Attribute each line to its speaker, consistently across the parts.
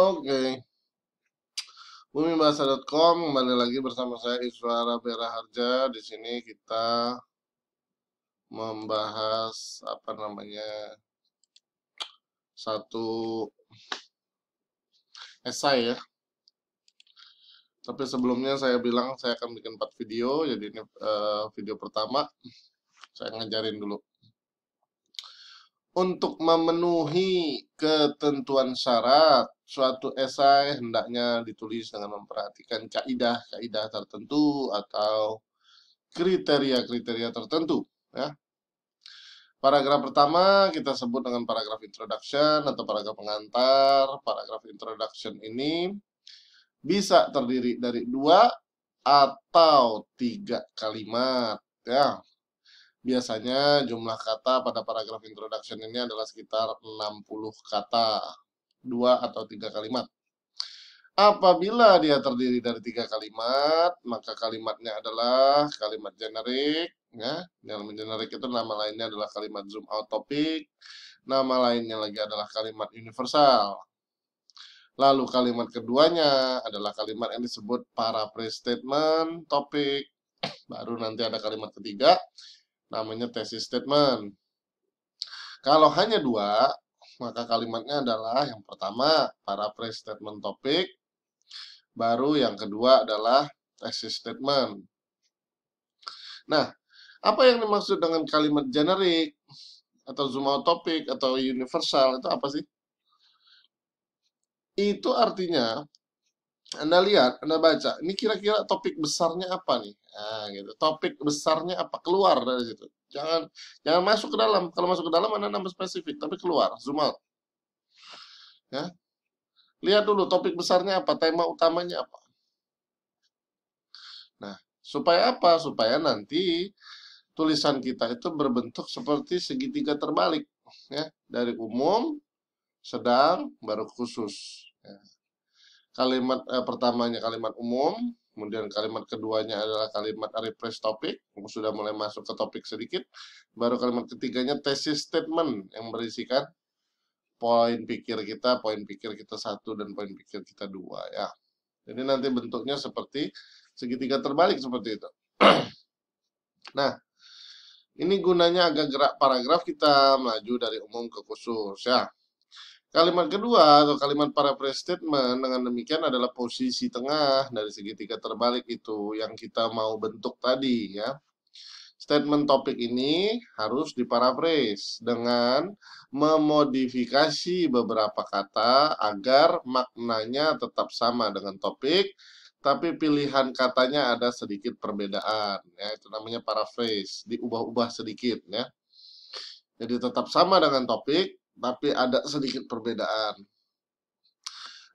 Speaker 1: Oke. Okay. kembali lagi bersama saya Iswara Harja. Di sini kita membahas apa namanya satu esai ya. Tapi sebelumnya saya bilang saya akan bikin 4 video, jadi ini eh, video pertama saya ngajarin dulu untuk memenuhi ketentuan syarat suatu esai hendaknya ditulis dengan memperhatikan kaidah-kaidah tertentu atau kriteria-kriteria tertentu ya. Paragraf pertama kita sebut dengan paragraf introduction atau paragraf pengantar. Paragraf introduction ini bisa terdiri dari dua atau tiga kalimat ya. Biasanya jumlah kata pada paragraf introduction ini adalah sekitar 60 kata, dua atau tiga kalimat. Apabila dia terdiri dari tiga kalimat, maka kalimatnya adalah kalimat generik, ya. Yang generik itu nama lainnya adalah kalimat zoom out topic, nama lainnya lagi adalah kalimat universal. Lalu kalimat keduanya adalah kalimat yang disebut paraphrase statement, topik. Baru nanti ada kalimat ketiga namanya tesis statement. Kalau hanya dua, maka kalimatnya adalah yang pertama para paraphrase statement topik, baru yang kedua adalah tesis statement. Nah, apa yang dimaksud dengan kalimat generik atau zoom out topik atau universal itu apa sih? Itu artinya anda lihat, Anda baca, ini kira-kira topik besarnya apa nih? Nah, gitu. Topik besarnya apa? Keluar dari situ. Jangan jangan masuk ke dalam. Kalau masuk ke dalam Anda nambah spesifik, tapi keluar, zoom out. Ya. Lihat dulu topik besarnya apa, tema utamanya apa. Nah, supaya apa? Supaya nanti tulisan kita itu berbentuk seperti segitiga terbalik, ya, dari umum, sedang, baru khusus. Ya kalimat eh, pertamanya kalimat umum, kemudian kalimat keduanya adalah kalimat refresh topik, sudah mulai masuk ke topik sedikit, baru kalimat ketiganya tesis statement yang berisikan poin pikir kita, poin pikir kita satu dan poin pikir kita dua ya. Jadi nanti bentuknya seperti segitiga terbalik seperti itu. nah, ini gunanya agak gerak paragraf kita melaju dari umum ke khusus ya. Kalimat kedua atau kalimat para pre statement dengan demikian adalah posisi tengah dari segitiga terbalik itu yang kita mau bentuk tadi ya. Statement topik ini harus diparaphrase dengan memodifikasi beberapa kata agar maknanya tetap sama dengan topik tapi pilihan katanya ada sedikit perbedaan ya itu namanya paraphrase diubah-ubah sedikit ya. Jadi tetap sama dengan topik tapi ada sedikit perbedaan.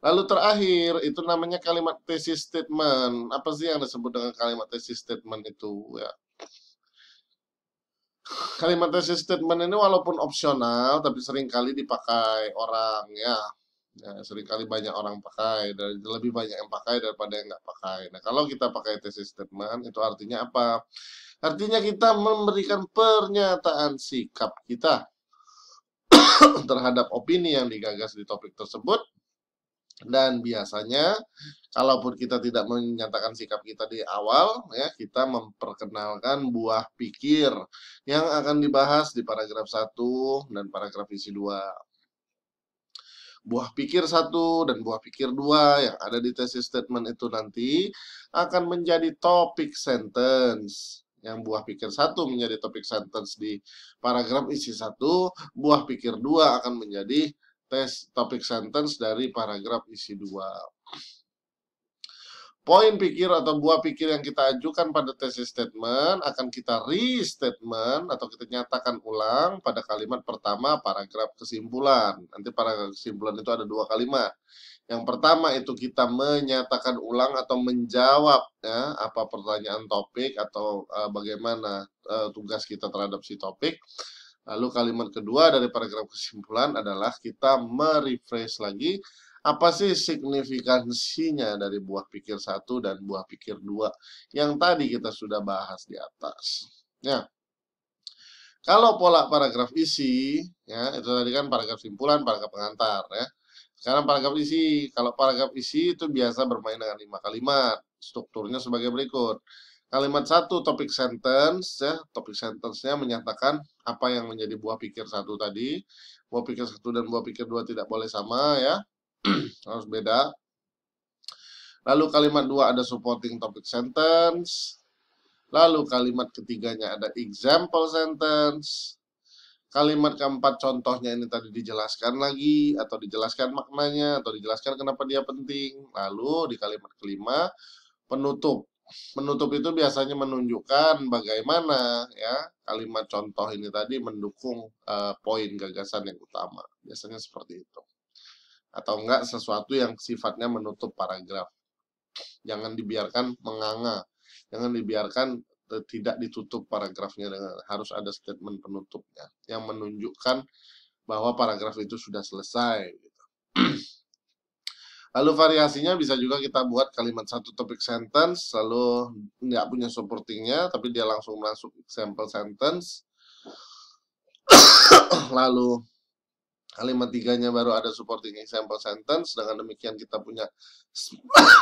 Speaker 1: Lalu terakhir itu namanya kalimat tesis statement. Apa sih yang disebut dengan kalimat tesis statement itu ya? Kalimat tesis statement ini walaupun opsional tapi seringkali dipakai orang ya. Ya, seringkali banyak orang pakai dan lebih banyak yang pakai daripada yang nggak pakai. Nah, kalau kita pakai tesis statement itu artinya apa? Artinya kita memberikan pernyataan sikap kita terhadap opini yang digagas di topik tersebut dan biasanya kalaupun kita tidak menyatakan sikap kita di awal ya kita memperkenalkan buah pikir yang akan dibahas di paragraf 1 dan paragraf isi 2 buah pikir 1 dan buah pikir 2 yang ada di tesis statement itu nanti akan menjadi topik sentence yang buah pikir satu menjadi topik sentence di paragraf isi satu, buah pikir dua akan menjadi tes topik sentence dari paragraf isi dua poin pikir atau buah pikir yang kita ajukan pada tesis statement akan kita restatement atau kita nyatakan ulang pada kalimat pertama paragraf kesimpulan. Nanti paragraf kesimpulan itu ada dua kalimat. Yang pertama itu kita menyatakan ulang atau menjawab ya, apa pertanyaan topik atau uh, bagaimana uh, tugas kita terhadap si topik. Lalu kalimat kedua dari paragraf kesimpulan adalah kita merefresh lagi apa sih signifikansinya dari buah pikir satu dan buah pikir dua yang tadi kita sudah bahas di atas? Ya. Kalau pola paragraf isi, ya itu tadi kan paragraf simpulan, paragraf pengantar ya. Sekarang paragraf isi. Kalau paragraf isi itu biasa bermain dengan lima kalimat. Strukturnya sebagai berikut. Kalimat satu topik sentence ya, topik sentence-nya menyatakan apa yang menjadi buah pikir satu tadi. Buah pikir satu dan buah pikir dua tidak boleh sama ya. harus beda. Lalu kalimat dua ada supporting topic sentence. Lalu kalimat ketiganya ada example sentence. Kalimat keempat contohnya ini tadi dijelaskan lagi atau dijelaskan maknanya atau dijelaskan kenapa dia penting. Lalu di kalimat kelima penutup. Penutup itu biasanya menunjukkan bagaimana ya kalimat contoh ini tadi mendukung uh, poin gagasan yang utama. Biasanya seperti itu atau enggak sesuatu yang sifatnya menutup paragraf. Jangan dibiarkan menganga, jangan dibiarkan eh, tidak ditutup paragrafnya dengan harus ada statement penutupnya yang menunjukkan bahwa paragraf itu sudah selesai. Gitu. Lalu variasinya bisa juga kita buat kalimat satu topik sentence, lalu nggak punya supportingnya, tapi dia langsung masuk example sentence. lalu kalimat tiganya baru ada supporting example sentence dengan demikian kita punya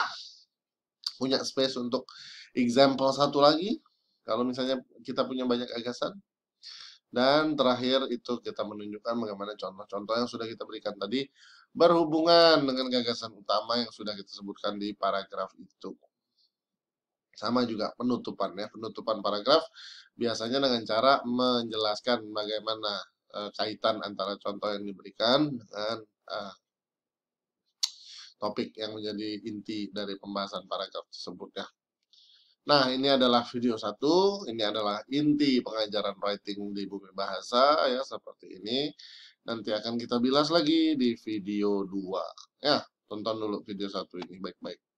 Speaker 1: punya space untuk example satu lagi kalau misalnya kita punya banyak gagasan dan terakhir itu kita menunjukkan bagaimana contoh-contoh yang sudah kita berikan tadi berhubungan dengan gagasan utama yang sudah kita sebutkan di paragraf itu. Sama juga penutupan ya, penutupan paragraf biasanya dengan cara menjelaskan bagaimana uh, kaitan antara contoh yang diberikan dengan uh, topik yang menjadi inti dari pembahasan paragraf tersebut ya. Nah, ini adalah video satu, ini adalah inti pengajaran writing di bumi bahasa ya seperti ini. Nanti akan kita bilas lagi di video dua ya. Tonton dulu video satu ini baik-baik.